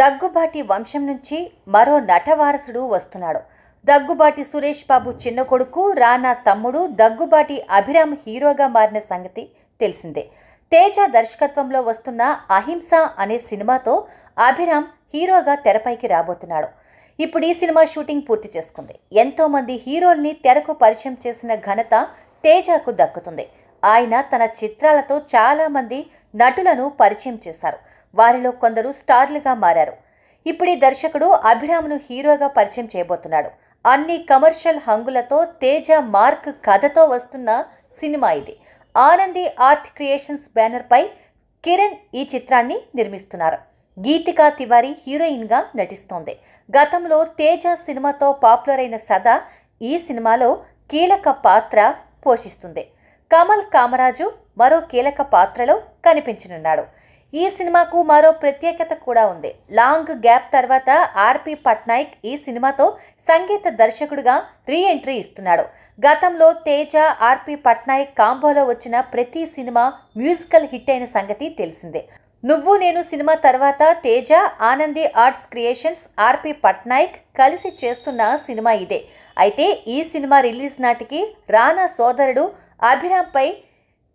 దగ్గుబాటి వంశం నుంచి మరో నటవారసుడు వస్తున్నాడు దగ్గుబాటి సురేష్ బాబు చిన్న కొడుకు రానా తమ్ముడు దగ్గుబాటి అభిరామ్ హీరోగా మారిన సంగతి తెలిసిందే తేజ దర్శకత్వంలో వస్తున్న అహింస అనే సినిమాతో అభిరామ్ హీరోగా తెరపైకి రాబోతున్నాడు ఇప్పుడు ఈ సినిమా షూటింగ్ పూర్తి చేసుకుంది ఎంతోమంది హీరోల్ని తెరకు పరిచయం చేసిన ఘనత తేజకు దక్కుతుంది ఆయన తన చిత్రాలతో చాలామంది నటులను పరిచయం చేశారు వారిలో కొందరు స్టార్లుగా మారారు ఇప్పుడు ఈ దర్శకుడు అభిరామ్ను హీరోగా పరిచయం చేయబోతున్నాడు అన్ని కమర్షియల్ హంగులతో తేజ మార్క్ కథతో వస్తున్న సినిమా ఇది ఆనంది ఆర్ట్ క్రియేషన్స్ బ్యానర్పై కిరణ్ ఈ చిత్రాన్ని నిర్మిస్తున్నారు గీతికా హీరోయిన్ హీరోయిన్గా నటిస్తోంది గతంలో తేజ సినిమాతో పాపులర్ అయిన సదా ఈ సినిమాలో కీలక పాత్ర పోషిస్తుంది కమల్ కామరాజు మరో కీలక పాత్రలో కనిపించనున్నాడు ఈ సినిమాకు మరో ప్రత్యేకత కూడా ఉంది లాంగ్ గ్యాప్ తర్వాత ఆర్పి పట్నాయక్ ఈ సినిమాతో సంగీత దర్శకుడిగా రీ ఎంట్రీ ఇస్తున్నాడు గతంలో తేజ ఆర్పి పట్నాయక్ కాంబోలో వచ్చిన ప్రతి సినిమా మ్యూజికల్ హిట్ అయిన సంగతి తెలిసిందే నువ్వు నేను సినిమా తర్వాత Teja Anandi arts creations RP Patnaik కలిసి చేస్తున్న సినిమా ఇదే అయితే ఈ సినిమా రిలీజ్ నాటికి రానా సోదరుడు అభిరామ్పై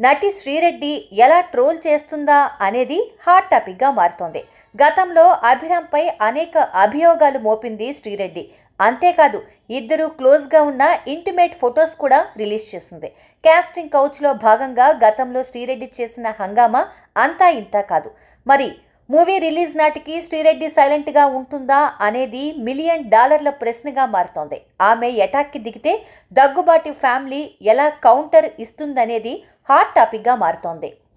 నటి శ్రీరెడ్డి ఎలా ట్రోల్ చేస్తుందా అనేది హాట్ టాపిక్గా మారుతోంది గతంలో అభిరామ్పై అనేక అభియోగాలు మోపింది శ్రీరెడ్డి అంతేకాదు ఇద్దరు క్లోజ్గా ఉన్న ఇంటిమేట్ ఫొటోస్ కూడా రిలీజ్ చేసింది క్యాస్టింగ్ కౌచ్లో భాగంగా గతంలో శ్రీరెడ్డి చేసిన హంగామా అంతా ఇంతా కాదు మరి మూవీ రిలీజ్ నాటికి శ్రీరెడ్డి సైలెంట్గా ఉంటుందా అనేది మిలియన్ డాలర్ల ప్రశ్నగా మారుతోంది ఆమె ఎటాక్కి దిగితే దగ్గుబాటి ఫ్యామిలీ ఎలా కౌంటర్ ఇస్తుందనేది హాట్ టాపిక్గా మారుతోంది